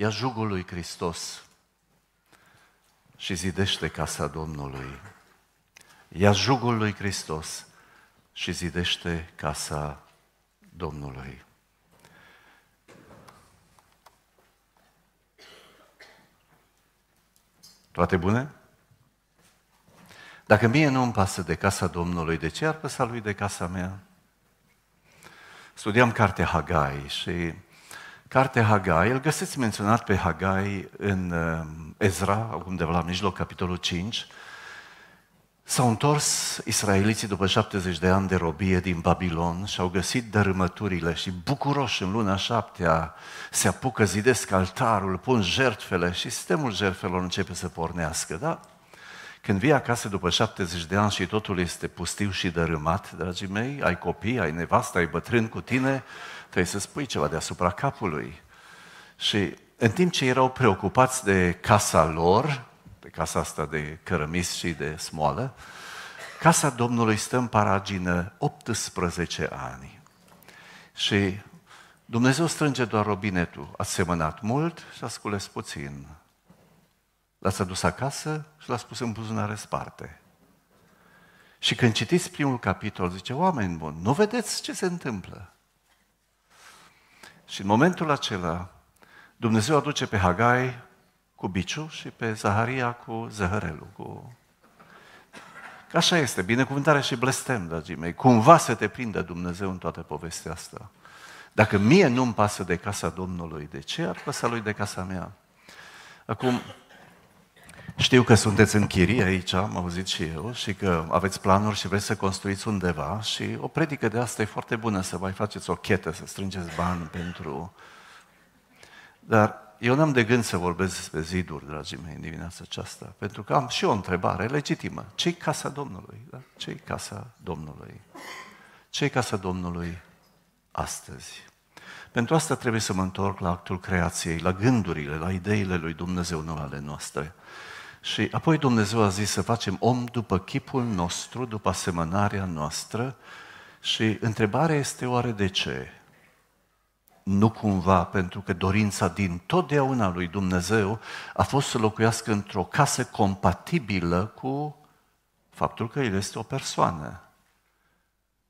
ia jugul lui Hristos și zidește casa Domnului. Ia jugul lui Hristos și zidește casa Domnului. Toate bune? Dacă mie nu îmi pasă de casa Domnului, de ce ar păsa lui de casa mea? Studiam cartea Hagai și cartea Hagai, îl găsiți menționat pe Hagai în um, Ezra, undeva la mijloc, capitolul 5, S-au întors israeliții după 70 de ani de robie din Babilon și au găsit dărâmăturile și bucuroși în luna șaptea se apucă, zidesc altarul, pun jertfele și sistemul jertfelor începe să pornească, da? Când vii acasă după 70 de ani și totul este pustiu și dărâmat, dragii mei, ai copii, ai nevastă, ai bătrân cu tine, trebuie să spui ceva deasupra capului. Și în timp ce erau preocupați de casa lor, pe casa asta de cărămis și de smoală, casa Domnului stă în paragină 18 ani. Și Dumnezeu strânge doar robinetul. Ați semănat mult și ați cules puțin. L-ați adus acasă și l-ați pus în buzunare sparte. Și când citiți primul capitol, zice, oameni buni, nu vedeți ce se întâmplă. Și în momentul acela, Dumnezeu aduce pe Hagai cu biciu și pe Zaharia cu zăhărelul. Cu... Că așa este, binecuvântare și blestem, dragii mei. Cumva să te prindă Dumnezeu în toată povestea asta. Dacă mie nu-mi pasă de casa Domnului, de ce ar păsa lui de casa mea? Acum, știu că sunteți în chirie aici, am auzit și eu, și că aveți planuri și vreți să construiți undeva și o predică de asta e foarte bună, să mai faceți o chetă, să strângeți bani pentru... Dar eu n-am de gând să vorbesc despre ziduri, dragii mei, în dimineața aceasta, pentru că am și o întrebare legitimă. Ce-i casa Domnului? Da? Ce-i casa Domnului? Ce-i casa Domnului astăzi? Pentru asta trebuie să mă întorc la actul creației, la gândurile, la ideile lui Dumnezeu, nu ale noastre. Și apoi Dumnezeu a zis să facem om după chipul nostru, după asemănarea noastră și întrebarea este oare de ce? Nu cumva pentru că dorința din totdeauna lui Dumnezeu a fost să locuiască într-o casă compatibilă cu faptul că El este o persoană.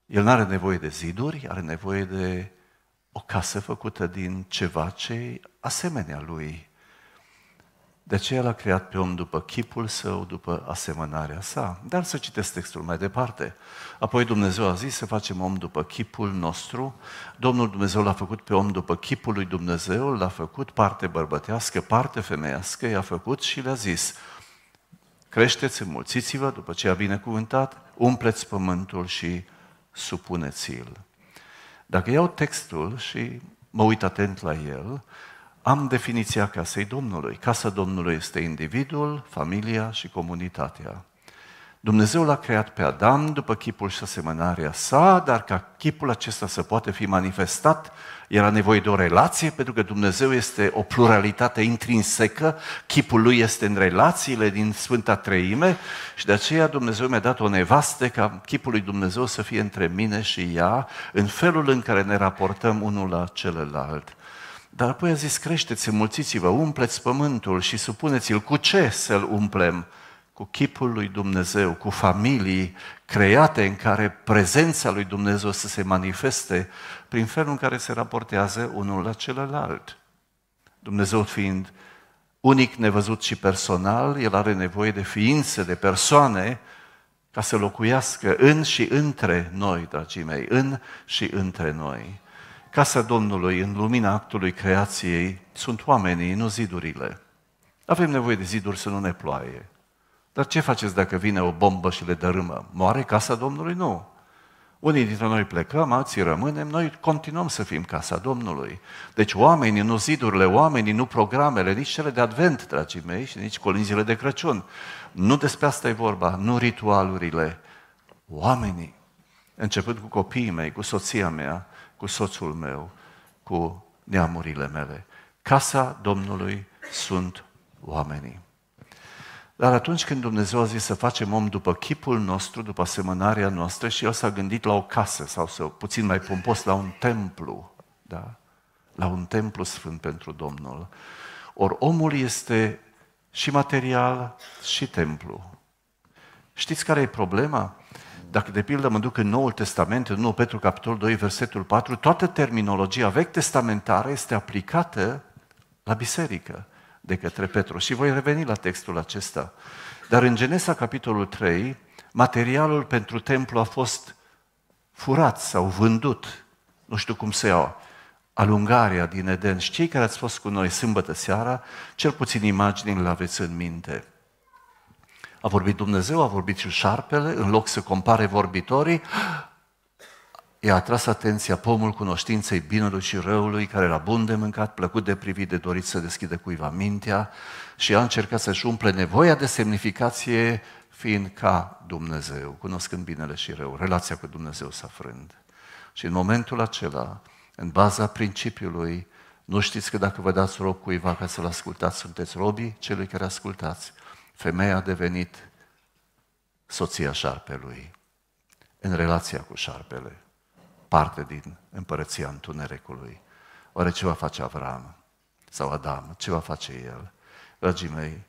El nu are nevoie de ziduri, are nevoie de o casă făcută din ceva ce asemenea lui. De aceea l-a creat pe om după chipul său, după asemănarea sa. Dar să citesc textul mai departe. Apoi Dumnezeu a zis să facem om după chipul nostru. Domnul Dumnezeu l-a făcut pe om după chipul lui Dumnezeu, l-a făcut parte bărbătească, parte femeiască, i-a făcut și le-a zis creșteți, înmulțiți-vă după ce a binecuvântat, umpleți pământul și supuneți-l. Dacă iau textul și mă uit atent la el, am definiția casei Domnului. Casa Domnului este individul, familia și comunitatea. Dumnezeu l-a creat pe Adam după chipul și asemănarea sa, dar ca chipul acesta să poată fi manifestat, era nevoie de o relație, pentru că Dumnezeu este o pluralitate intrinsecă, chipul lui este în relațiile din Sfânta Treime și de aceea Dumnezeu mi-a dat o nevastă ca chipul lui Dumnezeu să fie între mine și ea, în felul în care ne raportăm unul la celălalt. Dar apoi a zis, creșteți, înmulțiți vă umpleți pământul și supuneți-l. Cu ce să-l umplem? Cu chipul lui Dumnezeu, cu familii create în care prezența lui Dumnezeu să se manifeste prin felul în care se raportează unul la celălalt. Dumnezeu fiind unic, nevăzut și personal, El are nevoie de ființe, de persoane, ca să locuiască în și între noi, dragii mei, în și între noi casa Domnului, în lumina actului creației, sunt oamenii, nu zidurile. Avem nevoie de ziduri să nu ne ploaie. Dar ce faceți dacă vine o bombă și le dărâmă? Moare casa Domnului? Nu. Unii dintre noi plecăm, alții rămânem, noi continuăm să fim casa Domnului. Deci oamenii, nu zidurile, oamenii, nu programele, nici cele de advent, dragii mei, și nici colinzile de Crăciun. Nu despre asta e vorba, nu ritualurile. Oamenii, începând cu copiii mei, cu soția mea, cu soțul meu, cu neamurile mele. Casa Domnului sunt oamenii. Dar atunci când Dumnezeu a zis să facem om după chipul nostru, după asemănarea noastră, și el s-a gândit la o casă sau să, puțin mai pompos, la un templu, da? la un templu sfânt pentru Domnul. Ori omul este și material și templu. Știți care e problema? Dacă, de pildă, mă duc în Noul Testament, în 1 Petru, capitol 2, versetul 4, toată terminologia vechi testamentară este aplicată la biserică de către Petru. Și voi reveni la textul acesta. Dar în Genesa, capitolul 3, materialul pentru templu a fost furat sau vândut. Nu știu cum se iau alungarea din Eden. Și cei care ați fost cu noi sâmbătă seara, cel puțin imaginile le aveți în minte. A vorbit Dumnezeu, a vorbit și șarpele, în loc să compare vorbitorii, i-a atras atenția pomul cunoștinței binelui și răului, care era bun de mâncat, plăcut de privit, de dorit să deschide cuiva mintea și a încercat să-și umple nevoia de semnificație fiind ca Dumnezeu, cunoscând binele și rău, relația cu Dumnezeu s-a frând. Și în momentul acela, în baza principiului, nu știți că dacă vă dați rob cuiva ca să-l ascultați, sunteți robii celui care ascultați femeia a devenit soția șarpelui, în relația cu șarpele, parte din împărăția întunericului. Oare ce va face Avram sau Adam? Ce va face el? Dragii mei,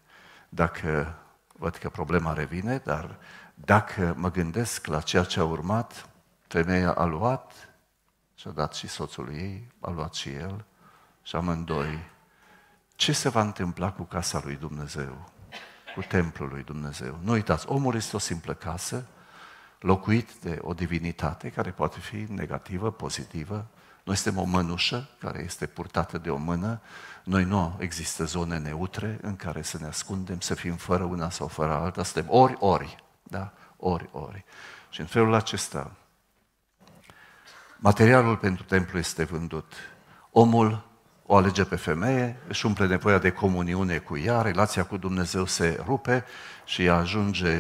dacă văd că problema revine, dar dacă mă gândesc la ceea ce a urmat, femeia a luat și a dat și soțul ei, a luat și el și amândoi. Ce se va întâmpla cu casa lui Dumnezeu? cu templul lui Dumnezeu. Nu uitați, omul este o simplă casă, locuit de o divinitate care poate fi negativă, pozitivă. Noi suntem o mănușă care este purtată de o mână. Noi nu există zone neutre în care să ne ascundem, să fim fără una sau fără alta. Suntem ori, ori. Da? Ori, ori. Și în felul acesta, materialul pentru templu este vândut. Omul o alege pe femeie, își umple nevoia de comuniune cu ea, relația cu Dumnezeu se rupe și ea ajunge,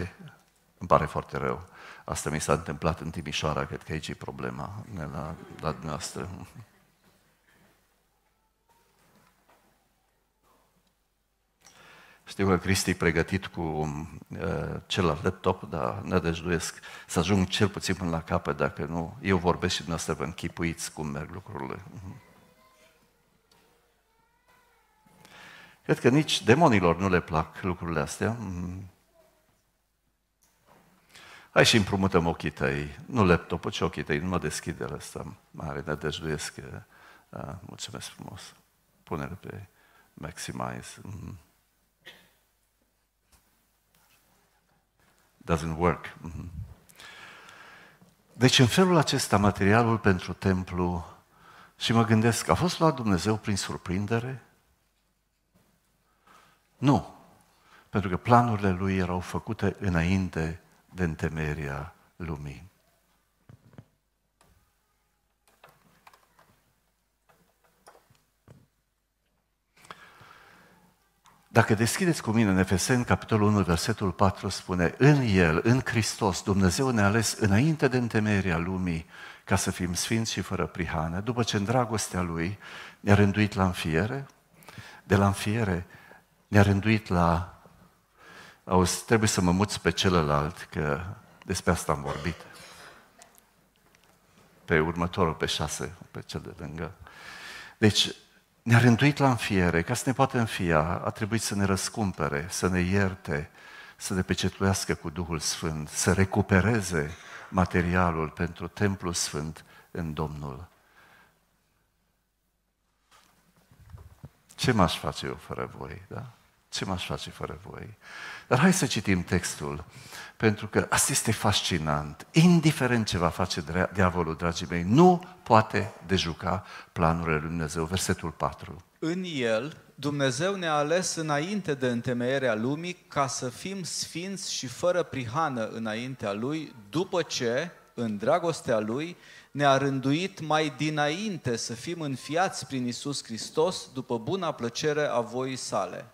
îmi pare foarte rău, asta mi s-a întâmplat în Timișoara, cred că aici e problema la, la dumneavoastră. Știu că Cristi e pregătit cu uh, celălalt laptop, dar nădăjduiesc să ajung cel puțin până la capăt, dacă nu, eu vorbesc și dumneavoastră vă închipuiți cum merg lucrurile. Uh-huh. Cred că nici demonilor nu le plac lucrurile astea. Mm. Hai și împrumutăm ochii tăi, nu laptopul, ci ochii tăi, nu mă deschide asta. mare, nădăjduiesc că... Uh, uh, mulțumesc frumos. pune pe maximize. Mm. Doesn't work. Mm. Deci în felul acesta materialul pentru templu și mă gândesc, a fost luat Dumnezeu prin surprindere? Nu. Pentru că planurile lui erau făcute înainte de întemeria lumii. Dacă deschideți cu mine în Efeseni, capitolul 1, versetul 4 spune În El, în Hristos, Dumnezeu ne-a ales înainte de întemeria lumii ca să fim sfinți și fără prihană, după ce în dragostea Lui ne-a rânduit la înfiere, de la înfiere ne-a rânduit la, auzi, trebuie să mă muți pe celălalt, că despre asta am vorbit. Pe următorul, pe șase, pe cel de lângă. Deci, ne-a rânduit la înfiere, ca să ne poată înfia, a trebuit să ne răscumpere, să ne ierte, să ne pecetuiască cu Duhul Sfânt, să recupereze materialul pentru Templul Sfânt în Domnul. Ce m-aș face eu fără voi, da? ce m-aș face fără voi? Dar hai să citim textul, pentru că asta este fascinant. Indiferent ce va face diavolul, dragii mei, nu poate dejuca planurile lui Dumnezeu. Versetul 4. În el, Dumnezeu ne-a ales înainte de întemeierea lumii ca să fim sfinți și fără prihană înaintea lui, după ce, în dragostea lui, ne-a rânduit mai dinainte să fim înfiați prin Isus Hristos după buna plăcere a voii sale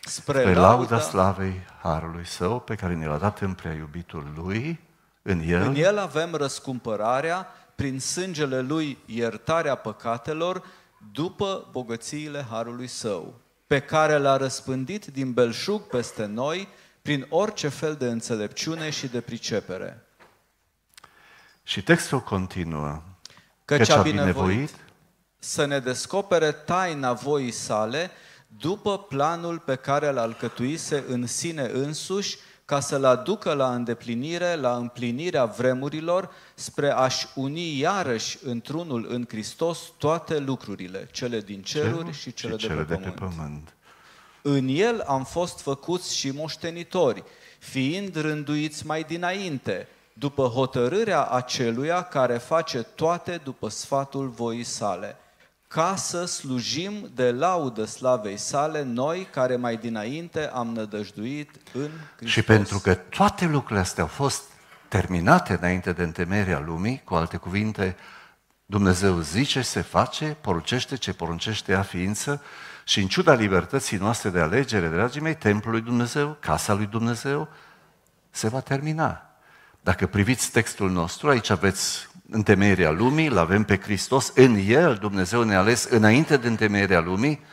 spre, spre lauda slavei Harului Său pe care ne l-a dat în prea iubitul Lui, în El. În El avem răscumpărarea, prin sângele Lui iertarea păcatelor, după bogățiile Harului Său, pe care l-a răspândit din belșug peste noi, prin orice fel de înțelepciune și de pricepere. Și textul continuă. Căci, Căci a binevoit, binevoit să ne descopere taina voii sale, după planul pe care îl alcătuise în sine însuși, ca să-l aducă la îndeplinire, la împlinirea vremurilor, spre a-și uni iarăși într-unul în Hristos toate lucrurile, cele din ceruri și cele, și cele de, pe, de pământ. pe pământ. În el am fost făcuți și moștenitori, fiind rânduiți mai dinainte, după hotărârea aceluia care face toate după sfatul voii sale – ca să slujim de laudă slavei sale noi care mai dinainte am nădăjduit în Hristos. Și pentru că toate lucrurile astea au fost terminate înainte de întemeierea lumii, cu alte cuvinte, Dumnezeu zice, se face, poruncește ce poruncește a ființă și în ciuda libertății noastre de alegere, dragii mei, templul lui Dumnezeu, casa lui Dumnezeu, se va termina. Dacă priviți textul nostru, aici aveți întemeierea lumii, îl avem pe Hristos, în El Dumnezeu ne-a ales înainte de întemeierea lumii,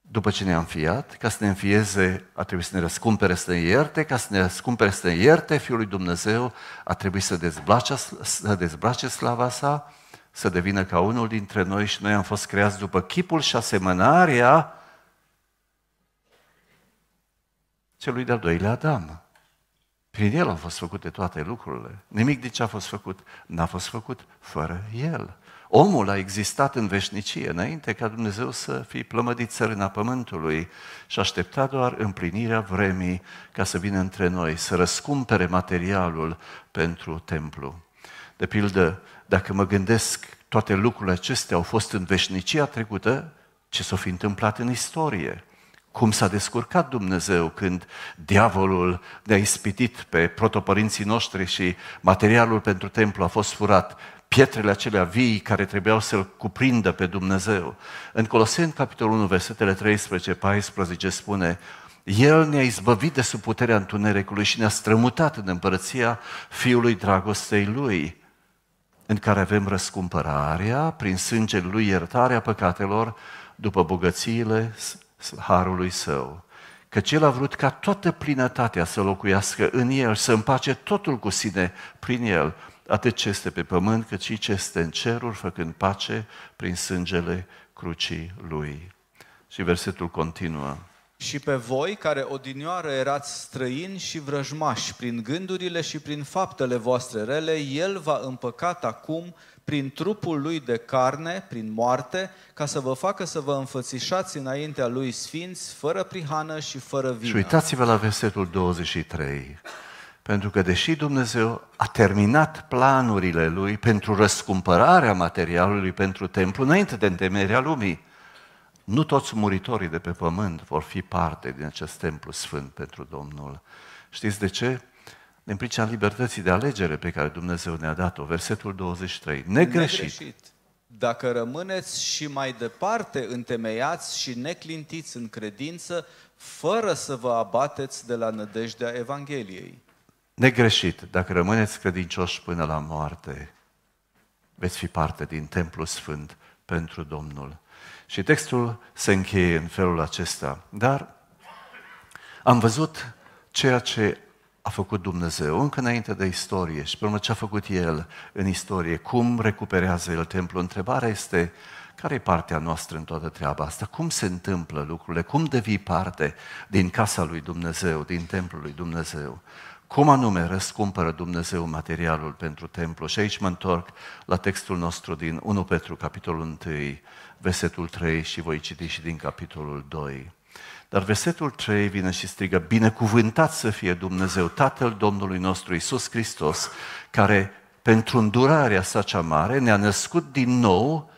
după ce ne am fiat, ca să ne înfieze, a trebuit să ne răscumpere, să ne ierte, ca să ne răscumpere, să ne ierte Fiul lui Dumnezeu, a trebuit să dezbrace, să dezbrace slava sa, să devină ca unul dintre noi și noi am fost creați după chipul și asemănarea celui de-al doilea Adam. Prin El au fost făcute toate lucrurile. Nimic de ce a fost făcut n-a fost făcut fără El. Omul a existat în veșnicie, înainte ca Dumnezeu să fie plămădit țărâna pământului și aștepta doar împlinirea vremii ca să vină între noi, să răscumpere materialul pentru templu. De pildă, dacă mă gândesc, toate lucrurile acestea au fost în veșnicia trecută, ce s-a fi întâmplat în istorie cum s-a descurcat Dumnezeu când diavolul ne-a ispitit pe protopărinții noștri și materialul pentru templu a fost furat, pietrele acelea vii care trebuiau să-L cuprindă pe Dumnezeu. În Coloseni, capitolul 1, versetele 13-14 spune el ne-a izbăvit de sub puterea întunericului și ne-a strămutat în împărăția Fiului Dragostei Lui, în care avem răscumpărarea, prin sângele Lui iertarea păcatelor, după bogățiile harului său, că cel a vrut ca toată plinătatea să locuiască în el, să împace totul cu sine prin el, atât ce este pe pământ, cât și ce este în ceruri, făcând pace prin sângele crucii lui. Și versetul continuă. Și pe voi, care odinioară erați străini și vrăjmași prin gândurile și prin faptele voastre rele, El va a împăcat acum prin trupul lui de carne, prin moarte, ca să vă facă să vă înfățișați înaintea lui sfinți, fără prihană și fără vină. Și uitați-vă la versetul 23. Pentru că deși Dumnezeu a terminat planurile lui pentru răscumpărarea materialului pentru templu înainte de întemeierea lumii, nu toți muritorii de pe pământ vor fi parte din acest templu sfânt pentru Domnul. Știți de ce? din pricina libertății de alegere pe care Dumnezeu ne-a dat-o. Versetul 23. Negreșit. Negreșit. Dacă rămâneți și mai departe întemeiați și neclintiți în credință, fără să vă abateți de la nădejdea Evangheliei. Negreșit, dacă rămâneți credincioși până la moarte, veți fi parte din Templul Sfânt pentru Domnul. Și textul se încheie în felul acesta. Dar am văzut ceea ce a făcut Dumnezeu încă înainte de istorie și pe urmă ce a făcut El în istorie, cum recuperează El templul. Întrebarea este, care e partea noastră în toată treaba asta? Cum se întâmplă lucrurile? Cum devii parte din casa lui Dumnezeu, din templul lui Dumnezeu? Cum anume răscumpără Dumnezeu materialul pentru templu? Și aici mă întorc la textul nostru din 1 Petru, capitolul 1, versetul 3 și voi citi și din capitolul 2. Dar versetul 3 vine și strigă, binecuvântat să fie Dumnezeu, Tatăl Domnului nostru Isus Hristos, care pentru îndurarea sa cea mare ne-a născut din nou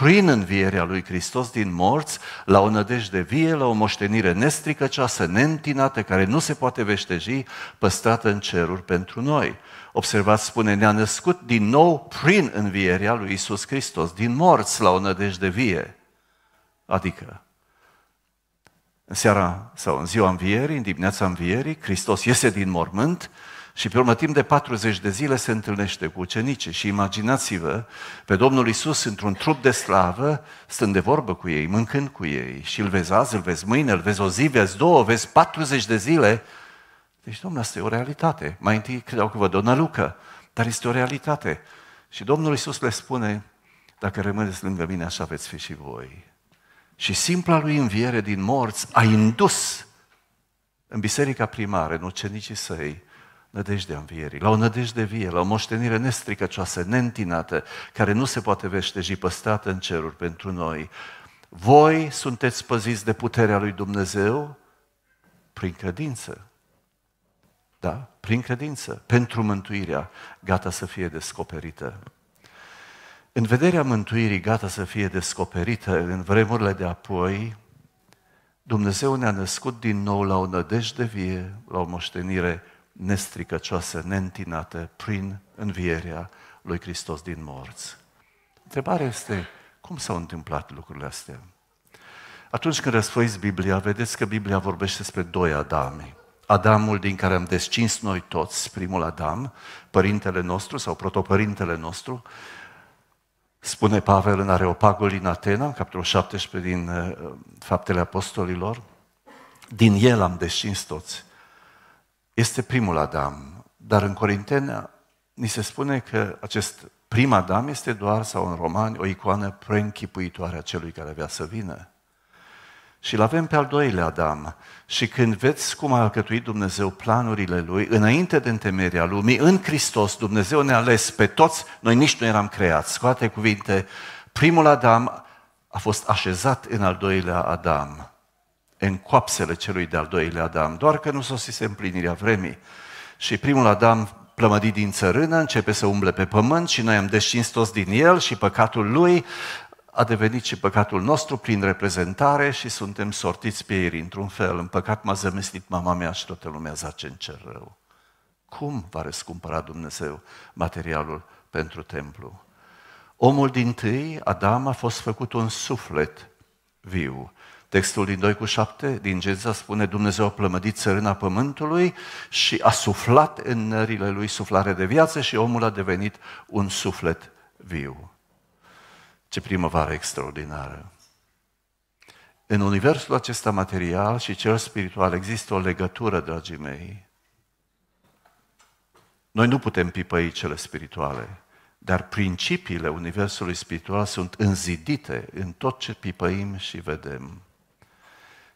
prin învierea lui Hristos din morți, la o nădejde vie, la o moștenire nestricăcioasă, neîntinată, care nu se poate veșteji, păstrată în ceruri pentru noi. Observați, spune, ne-a născut din nou prin învierea lui Isus Hristos din morți, la o nădejde vie. Adică, în seara sau în ziua învierii, în dimineața învierii, Hristos iese din mormânt și pe urmă timp de 40 de zile se întâlnește cu ucenicii și imaginați-vă pe Domnul Isus într-un trup de slavă, stând de vorbă cu ei, mâncând cu ei și îl vezi azi, îl vezi mâine, îl vezi o zi, vezi două, vezi 40 de zile. Deci, Domnul, asta e o realitate. Mai întâi credeau că vă dă lucă, dar este o realitate. Și Domnul Isus le spune, dacă rămâneți lângă mine, așa veți fi și voi. Și simpla lui înviere din morți a indus în biserica primară, în ucenicii săi, nădejdea învierii, la o nădejde vie, la o moștenire nestricăcioasă, neîntinată, care nu se poate veșteji, păstrată în ceruri pentru noi. Voi sunteți păziți de puterea lui Dumnezeu prin credință. Da? Prin credință, pentru mântuirea gata să fie descoperită. În vederea mântuirii gata să fie descoperită în vremurile de apoi, Dumnezeu ne-a născut din nou la o nădejde vie, la o moștenire nestricăcioasă, neîntinată, prin învierea lui Hristos din morți. Întrebarea este, cum s-au întâmplat lucrurile astea? Atunci când răsfoiți Biblia, vedeți că Biblia vorbește despre doi Adami. Adamul din care am descins noi toți, primul Adam, părintele nostru sau protopărintele nostru, Spune Pavel în Areopagul din Atena, în capitolul 17 din uh, Faptele Apostolilor, din el am descins toți. Este primul Adam, dar în Corintenea ni se spune că acest prim Adam este doar, sau în romani, o icoană preînchipuitoare a celui care avea să vină și îl avem pe al doilea Adam. Și când veți cum a alcătuit Dumnezeu planurile Lui, înainte de întemeria lumii, în Hristos, Dumnezeu ne-a ales pe toți, noi nici nu eram creați. Cu alte cuvinte, primul Adam a fost așezat în al doilea Adam, în coapsele celui de-al doilea Adam, doar că nu sosise împlinirea vremii. Și primul Adam, plămădit din țărână, începe să umble pe pământ și noi am descins toți din el și păcatul lui a devenit și păcatul nostru prin reprezentare și suntem sortiți pe ei într-un fel. În păcat m-a zămestit mama mea și toată lumea zace în cer rău. Cum va răscumpăra Dumnezeu materialul pentru templu? Omul din tâi, Adam, a fost făcut un suflet viu. Textul din 2 cu 7 din Geza spune Dumnezeu a plămădit țărâna pământului și a suflat în nările lui suflare de viață și omul a devenit un suflet viu. Ce primăvară extraordinară! În universul acesta material și cel spiritual există o legătură, dragii mei. Noi nu putem pipăi cele spirituale, dar principiile universului spiritual sunt înzidite în tot ce pipăim și vedem.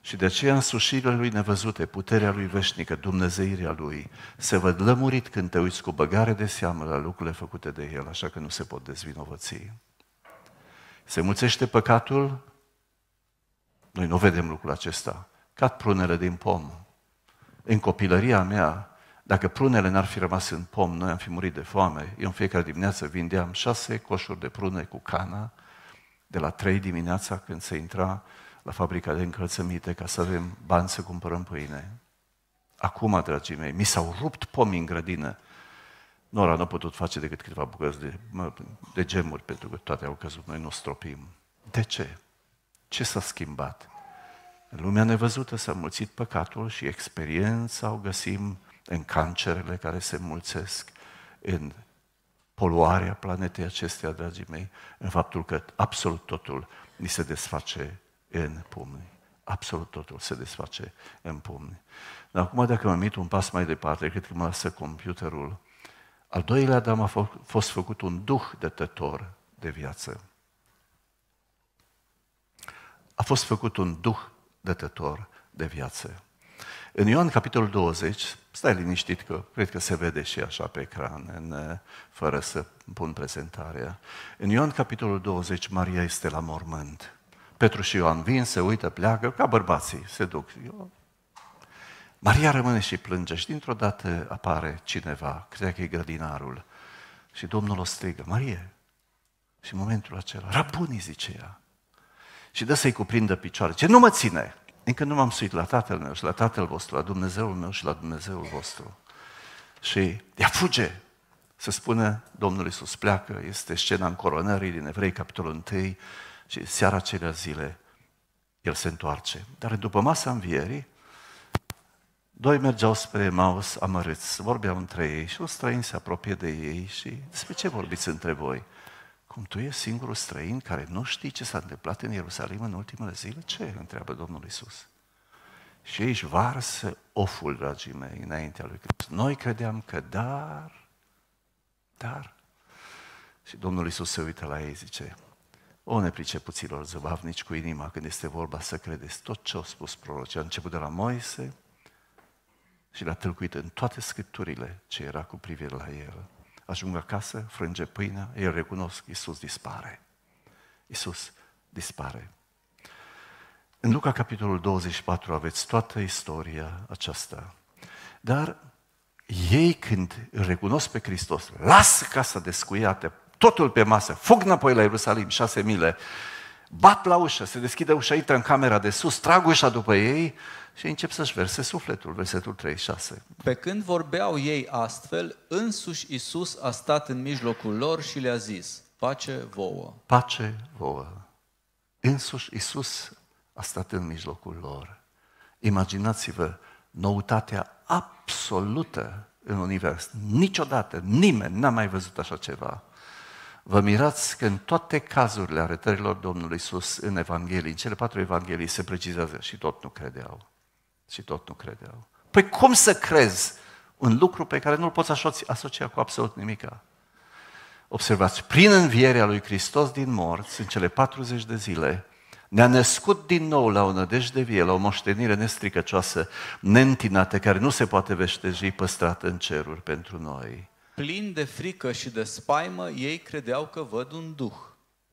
Și de aceea însușirile lui nevăzute, puterea lui veșnică, dumnezeirea lui, se văd lămurit când te uiți cu băgare de seamă la lucrurile făcute de el, așa că nu se pot dezvinovăți se mulțește păcatul, noi nu vedem lucrul acesta. Cad prunele din pom. În copilăria mea, dacă prunele n-ar fi rămas în pom, noi am fi murit de foame. Eu în fiecare dimineață vindeam șase coșuri de prune cu cana, de la trei dimineața când se intra la fabrica de încălțăminte ca să avem bani să cumpărăm pâine. Acum, dragii mei, mi s-au rupt pomii în grădină Nora n-a putut face decât câteva bucăți de, de gemuri, pentru că toate au căzut, noi nu stropim. De ce? Ce s-a schimbat? În lumea nevăzută s-a mulțit păcatul și experiența o găsim în cancerele care se mulțesc, în poluarea planetei acesteia, dragii mei, în faptul că absolut totul ni se desface în pumni. Absolut totul se desface în pumni. Dar acum, dacă mă mit un pas mai departe, cred că mă lasă computerul al doilea Adam a fost făcut un duh dătător de viață. A fost făcut un duh dătător de viață. În Ioan capitolul 20, stai liniștit că cred că se vede și așa pe ecran, în, fără să pun prezentarea. În Ioan capitolul 20, Maria este la mormânt. Petru și Ioan vin, se uită, pleacă, ca bărbații, se duc. Eu Maria rămâne și plânge și dintr-o dată apare cineva, crede că e grădinarul, și Domnul o strigă, Marie! Și în momentul acela, rabuni zice ea. Și dă să-i cuprindă picioare. Ce nu mă ține! Încă nu m-am suit la tatăl meu și la tatăl vostru, la Dumnezeul meu și la Dumnezeul vostru. Și ea fuge, să spună Domnul Iisus pleacă, este scena coronării din Evrei, capitolul 1, și seara acelea zile el se întoarce. Dar după masa învierii, Doi mergeau spre Maus amărâți, vorbeau între ei și un străin se apropie de ei și despre ce vorbiți între voi? Cum tu e singurul străin care nu știi ce s-a întâmplat în Ierusalim în ultimele zile? Ce? întreabă Domnul Isus. Și ei își varsă oful, dragii mei, înaintea lui Hristos. Noi credeam că dar, dar. Și Domnul Isus se uită la ei, zice, o nepricepuților zăbavnici cu inima când este vorba să credeți tot ce au spus prorocii. A început de la Moise, și l-a tâlcuit în toate scripturile ce era cu privire la el. Ajung acasă, frânge pâinea, el recunosc, Iisus dispare. Iisus dispare. În Luca, capitolul 24, aveți toată istoria aceasta. Dar ei când recunosc pe Hristos, lasă casa descuiată, totul pe masă, fug înapoi la Ierusalim, șase mile, bat la ușă, se deschide ușa, intră în camera de sus, trag ușa după ei și încep să-și verse sufletul, versetul 36. Pe când vorbeau ei astfel, însuși Isus a stat în mijlocul lor și le-a zis, pace vouă. Pace vouă. Însuși Isus a stat în mijlocul lor. Imaginați-vă noutatea absolută în univers. Niciodată, nimeni n-a mai văzut așa ceva. Vă mirați că în toate cazurile arătărilor Domnului Iisus în Evanghelie, în cele patru Evanghelii se precizează și tot nu credeau. Și tot nu credeau. Păi cum să crezi un lucru pe care nu-l poți asocia cu absolut nimica? Observați, prin învierea lui Hristos din morți, în cele 40 de zile, ne-a născut din nou la o nădejde vie, la o moștenire nestricăcioasă, neîntinată, care nu se poate veșteji, păstrată în ceruri pentru noi. Plin de frică și de spaimă, ei credeau că văd un duh.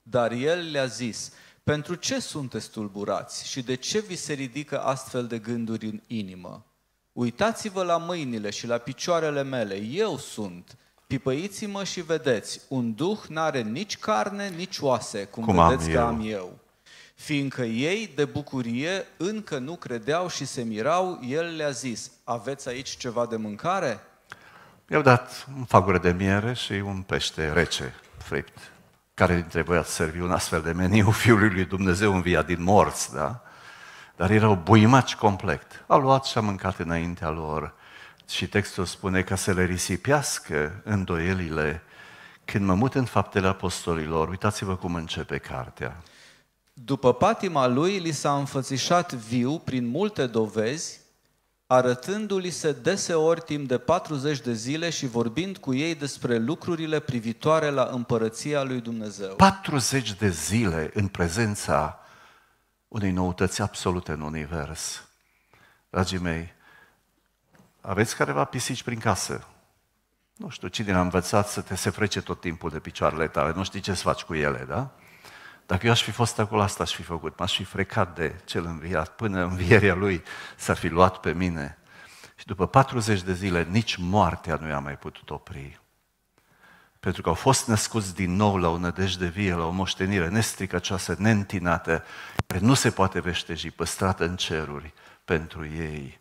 Dar el le-a zis, pentru ce sunteți tulburați și de ce vi se ridică astfel de gânduri în inimă? Uitați-vă la mâinile și la picioarele mele, eu sunt. Pipăiți-mă și vedeți, un duh n-are nici carne, nici oase, cum, cum vedeți am că eu. am eu. Fiindcă ei, de bucurie, încă nu credeau și se mirau, el le-a zis, aveți aici ceva de mâncare? I-au dat un fagură de miere și un pește rece, fript, care dintre voi ați servi un astfel de meniu Fiului lui Dumnezeu via din morți, da? Dar erau buimaci complet. A luat și a mâncat înaintea lor. Și textul spune ca să le risipească îndoielile când mă mut în faptele apostolilor. Uitați-vă cum începe cartea. După patima lui, li s-a înfățișat viu prin multe dovezi arătându-li se deseori timp de 40 de zile și vorbind cu ei despre lucrurile privitoare la împărăția lui Dumnezeu. 40 de zile în prezența unei noutăți absolute în univers. Dragii mei, aveți careva pisici prin casă? Nu știu, cine a învățat să te se frece tot timpul de picioarele tale, nu știi ce să faci cu ele, da? Dacă eu aș fi fost acolo, asta aș fi făcut. M-aș fi frecat de cel înviat până învierea lui s-ar fi luat pe mine. Și după 40 de zile, nici moartea nu i-a mai putut opri. Pentru că au fost născuți din nou la o nădejde vie, la o moștenire nestricăcioasă, neîntinată, care nu se poate veșteji, păstrată în ceruri pentru ei.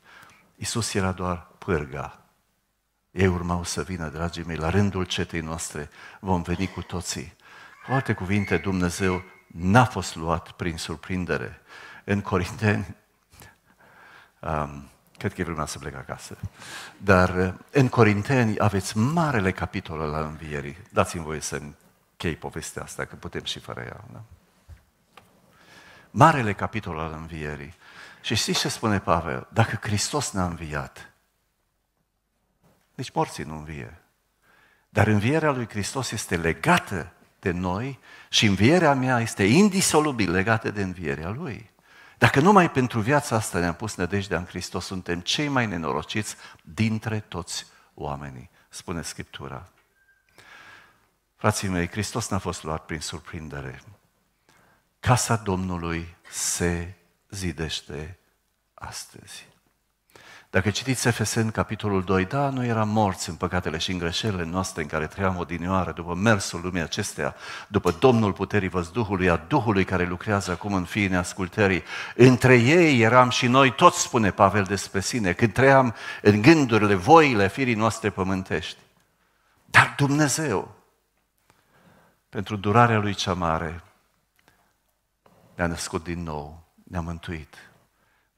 Isus era doar pârga. Ei urmau să vină, dragii mei, la rândul cetei noastre vom veni cu toții. Cu alte cuvinte, Dumnezeu n-a fost luat prin surprindere. În Corinteni, um, cred că e vremea să plec acasă, dar uh, în Corinteni aveți marele capitol la învierii. Dați-mi voie să închei povestea asta, că putem și fără ea. Da? Marele capitol al învierii. Și știți ce spune Pavel? Dacă Hristos n-a înviat, nici deci morții nu învie. Dar învierea lui Hristos este legată de noi și învierea mea este indisolubil legată de învierea Lui. Dacă numai pentru viața asta ne-am pus nădejdea în Hristos, suntem cei mai nenorociți dintre toți oamenii, spune Scriptura. Frații mei, Hristos n-a fost luat prin surprindere. Casa Domnului se zidește astăzi. Dacă citiți Efesen, capitolul 2, da, noi eram morți în păcatele și în greșelile noastre în care trăiam odinioară, după mersul lumii acestea, după Domnul Puterii Văzduhului, a Duhului care lucrează acum în fine neascultării. Între ei eram și noi toți, spune Pavel despre sine, când trăiam în gândurile, voile firii noastre pământești. Dar Dumnezeu, pentru durarea Lui cea mare, ne-a născut din nou, ne-a mântuit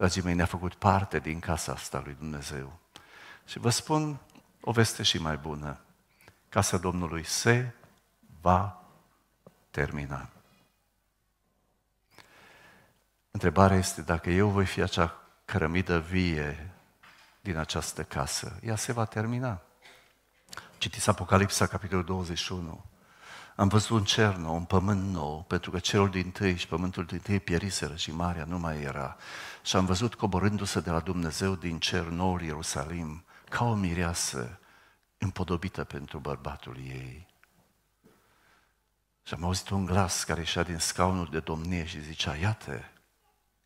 Dragii mei, ne-a făcut parte din casa asta lui Dumnezeu. Și vă spun o veste și mai bună. Casa Domnului se va termina. Întrebarea este dacă eu voi fi acea cărămidă vie din această casă. Ea se va termina. Citiți Apocalipsa, capitolul 21. Am văzut un cer nou, un pământ nou, pentru că cerul din tâi și pământul din tâi pieriseră și marea nu mai era. Și am văzut coborându-se de la Dumnezeu din cer noul Ierusalim, ca o mireasă împodobită pentru bărbatul ei. Și am auzit un glas care ieșea din scaunul de domnie și zicea, iată,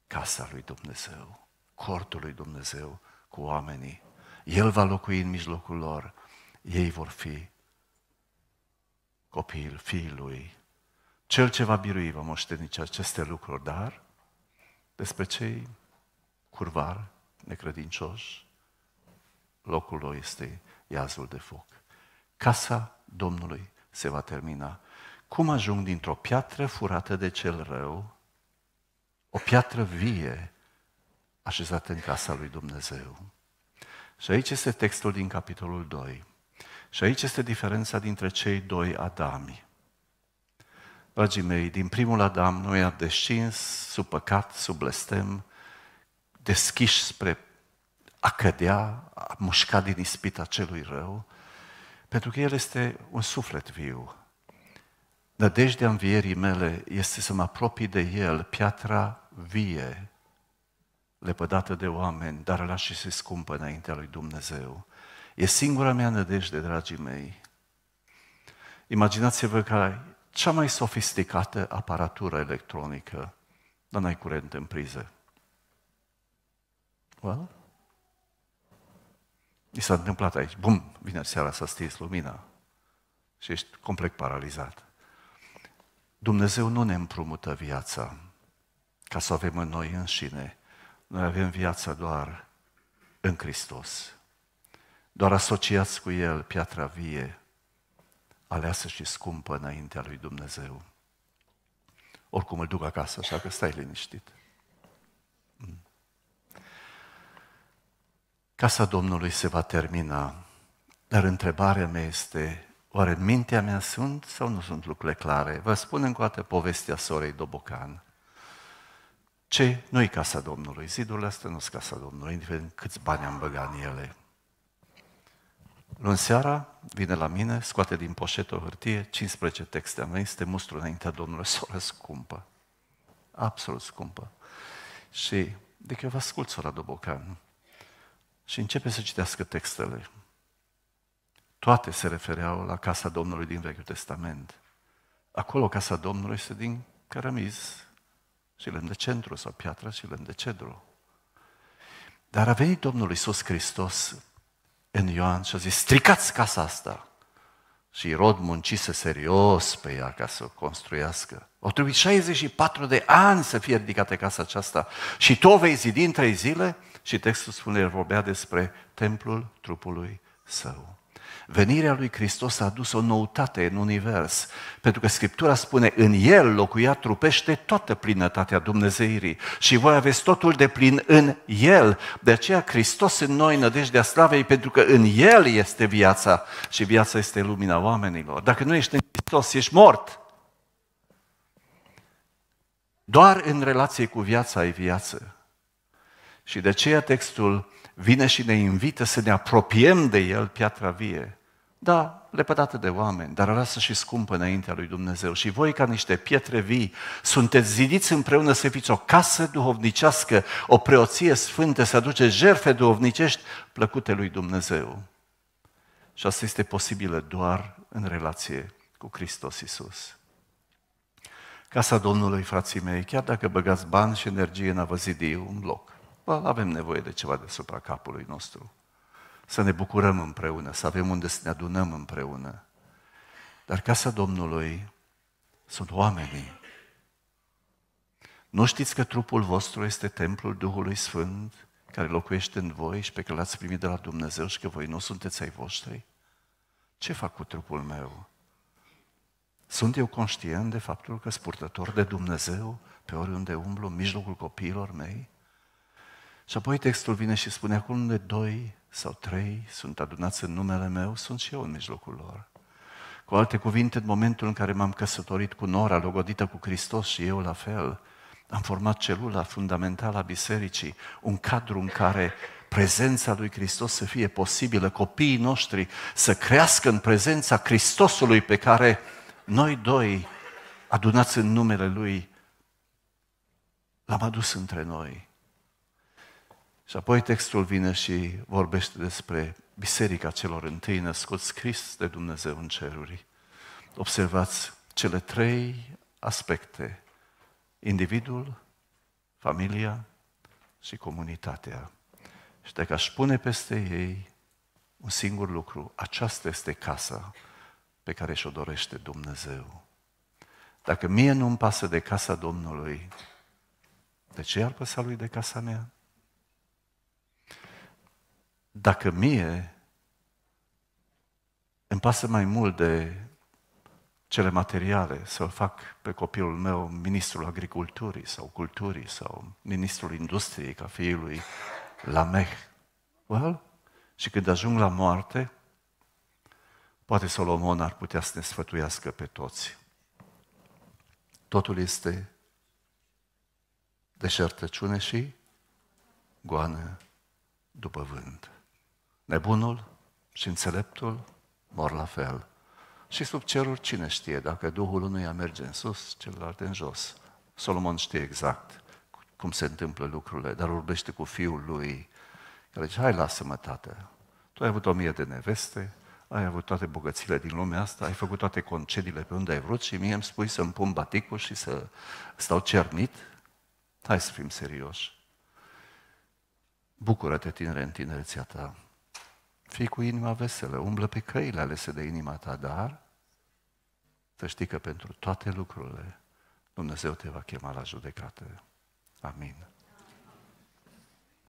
casa lui Dumnezeu, cortul lui Dumnezeu cu oamenii. El va locui în mijlocul lor, ei vor fi copil, fiul lui, cel ce va birui va moșteni aceste lucruri, dar despre cei curvar, necredincioși, locul lor este iazul de foc. Casa Domnului se va termina. Cum ajung dintr-o piatră furată de cel rău, o piatră vie așezată în casa lui Dumnezeu? Și aici este textul din capitolul 2. Și aici este diferența dintre cei doi Adami. Dragii mei, din primul Adam noi am descins sub păcat, sub blestem, deschiși spre a cădea, a mușca din ispita celui rău, pentru că el este un suflet viu. Nădejdea învierii mele este să mă apropii de el, piatra vie, lepădată de oameni, dar la și se scumpă înaintea lui Dumnezeu. E singura mea nădejde, dragii mei. Imaginați-vă că ai cea mai sofisticată aparatură electronică, dar n-ai curent în priză. Well, I s-a întâmplat aici, bum, Vine seara să stins lumina și ești complet paralizat. Dumnezeu nu ne împrumută viața ca să o avem în noi înșine. Noi avem viața doar în Hristos doar asociați cu El piatra vie, aleasă și scumpă înaintea lui Dumnezeu. Oricum îl duc acasă, așa că stai liniștit. Mm. Casa Domnului se va termina, dar întrebarea mea este, oare în mintea mea sunt sau nu sunt lucrurile clare? Vă spun încă o dată povestea sorei Dobocan. Ce? Nu-i casa Domnului. Zidurile astea nu sunt casa Domnului, indiferent câți bani am băgat în ele. Luni seara vine la mine, scoate din poșetă o hârtie, 15 texte. Am venit să te mustru înaintea Domnului, soră scumpă. Absolut scumpă. Și de că vă ascult, sora Dobocan. Și începe să citească textele. Toate se refereau la Casa Domnului din Vechiul Testament. Acolo Casa Domnului este din caramiz și lemn de centru sau piatră și lemn de cedru. Dar a venit Domnul Isus Hristos în Ioan și a zis, stricați casa asta. Și Irod muncise serios pe ea ca să o construiască. O trebuit 64 de ani să fie ridicată casa aceasta. Și tu o vei zidi în trei zile? Și textul spune, vorbea despre templul trupului său. Venirea lui Hristos a adus o noutate în univers, pentru că Scriptura spune, în El locuia trupește toată plinătatea Dumnezeirii și voi aveți totul de plin în El. De aceea Hristos în noi, nădejdea slavei, pentru că în El este viața și viața este lumina oamenilor. Dacă nu ești în Hristos, ești mort. Doar în relație cu viața ai viață. Și de aceea textul vine și ne invită să ne apropiem de El, piatra vie. Da, lepădată de oameni, dar vrea să și scumpă înaintea lui Dumnezeu. Și voi, ca niște pietre vii, sunteți zidiți împreună să fiți o casă duhovnicească, o preoție sfântă, să aduce jerfe duhovnicești plăcute lui Dumnezeu. Și asta este posibilă doar în relație cu Hristos Isus. Casa Domnului, frații mei, chiar dacă băgați bani și energie în a vă zidi un loc, Bă, avem nevoie de ceva deasupra capului nostru. Să ne bucurăm împreună, să avem unde să ne adunăm împreună. Dar casa Domnului sunt oamenii. Nu știți că trupul vostru este templul Duhului Sfânt care locuiește în voi și pe care l-ați primit de la Dumnezeu și că voi nu sunteți ai voștri? Ce fac cu trupul meu? Sunt eu conștient de faptul că spurtător de Dumnezeu pe oriunde umblu în mijlocul copiilor mei? Și apoi textul vine și spune, acum: unde doi sau trei sunt adunați în numele meu, sunt și eu în mijlocul lor. Cu alte cuvinte, în momentul în care m-am căsătorit cu Nora, logodită cu Hristos și eu la fel, am format celula fundamentală a bisericii, un cadru în care prezența lui Hristos să fie posibilă, copiii noștri să crească în prezența Hristosului pe care noi doi, adunați în numele Lui, l-am adus între noi. Și apoi textul vine și vorbește despre biserica celor întâi născuți Crist de Dumnezeu în ceruri. Observați cele trei aspecte. Individul, familia și comunitatea. Și dacă aș pune peste ei un singur lucru, aceasta este casa pe care și-o dorește Dumnezeu. Dacă mie nu-mi pasă de casa Domnului, de ce ar păsa lui de casa mea? Dacă mie îmi pasă mai mult de cele materiale, să-l fac pe copilul meu ministrul agriculturii sau culturii sau ministrul industriei ca fiului lui Lameh. Well, și când ajung la moarte, poate Solomon ar putea să ne sfătuiască pe toți. Totul este deșertăciune și goană după vânt. Nebunul și înțeleptul mor la fel. Și sub ceruri cine știe dacă Duhul unuia merge în sus, celălalt în jos. Solomon știe exact cum se întâmplă lucrurile, dar vorbește cu fiul lui, care zice, hai lasă-mă, tată, tu ai avut o mie de neveste, ai avut toate bogățile din lumea asta, ai făcut toate concediile pe unde ai vrut și mie îmi spui să-mi pun baticul și să stau cernit? Hai să fim serioși. Bucură-te, tinere, în tinerețea ta. Fii cu inima veselă, umblă pe căile alese de inima ta, dar să știi că pentru toate lucrurile Dumnezeu te va chema la judecată. Amin.